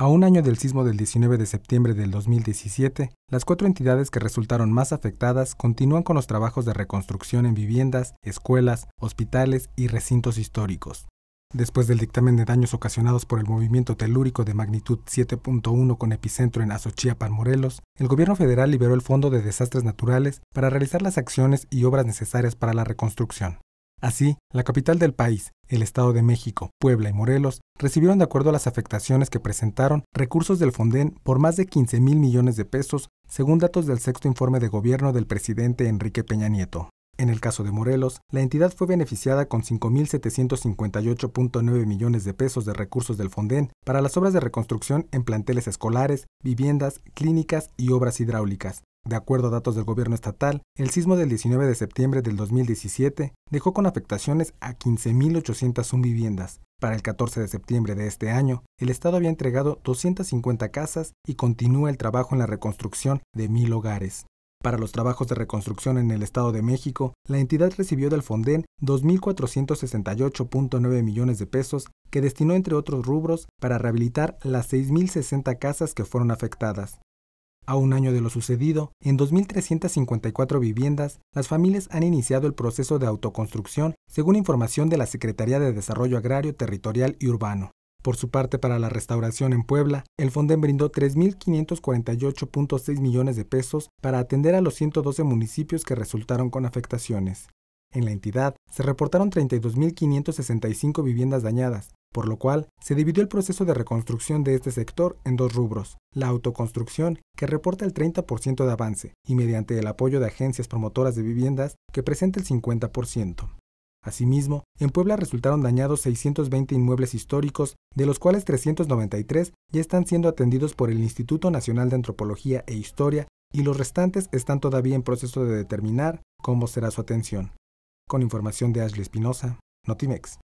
A un año del sismo del 19 de septiembre del 2017, las cuatro entidades que resultaron más afectadas continúan con los trabajos de reconstrucción en viviendas, escuelas, hospitales y recintos históricos. Después del dictamen de daños ocasionados por el movimiento telúrico de magnitud 7.1 con epicentro en Azochiapan, Morelos, el gobierno federal liberó el Fondo de Desastres Naturales para realizar las acciones y obras necesarias para la reconstrucción. Así, la capital del país, el Estado de México, Puebla y Morelos recibieron de acuerdo a las afectaciones que presentaron recursos del Fonden por más de 15 mil millones de pesos, según datos del sexto informe de gobierno del presidente Enrique Peña Nieto. En el caso de Morelos, la entidad fue beneficiada con 5.758.9 millones de pesos de recursos del Fonden para las obras de reconstrucción en planteles escolares, viviendas, clínicas y obras hidráulicas. De acuerdo a datos del gobierno estatal, el sismo del 19 de septiembre del 2017 dejó con afectaciones a 15.801 viviendas. Para el 14 de septiembre de este año, el Estado había entregado 250 casas y continúa el trabajo en la reconstrucción de 1.000 hogares. Para los trabajos de reconstrucción en el Estado de México, la entidad recibió del Fonden 2.468.9 millones de pesos que destinó entre otros rubros para rehabilitar las 6.060 casas que fueron afectadas. A un año de lo sucedido, en 2.354 viviendas, las familias han iniciado el proceso de autoconstrucción, según información de la Secretaría de Desarrollo Agrario, Territorial y Urbano. Por su parte, para la restauración en Puebla, el Fonden brindó 3.548.6 millones de pesos para atender a los 112 municipios que resultaron con afectaciones. En la entidad se reportaron 32.565 viviendas dañadas, por lo cual se dividió el proceso de reconstrucción de este sector en dos rubros, la autoconstrucción, que reporta el 30% de avance, y mediante el apoyo de agencias promotoras de viviendas, que presenta el 50%. Asimismo, en Puebla resultaron dañados 620 inmuebles históricos, de los cuales 393 ya están siendo atendidos por el Instituto Nacional de Antropología e Historia y los restantes están todavía en proceso de determinar cómo será su atención. Con información de Ashley Espinosa, Notimex.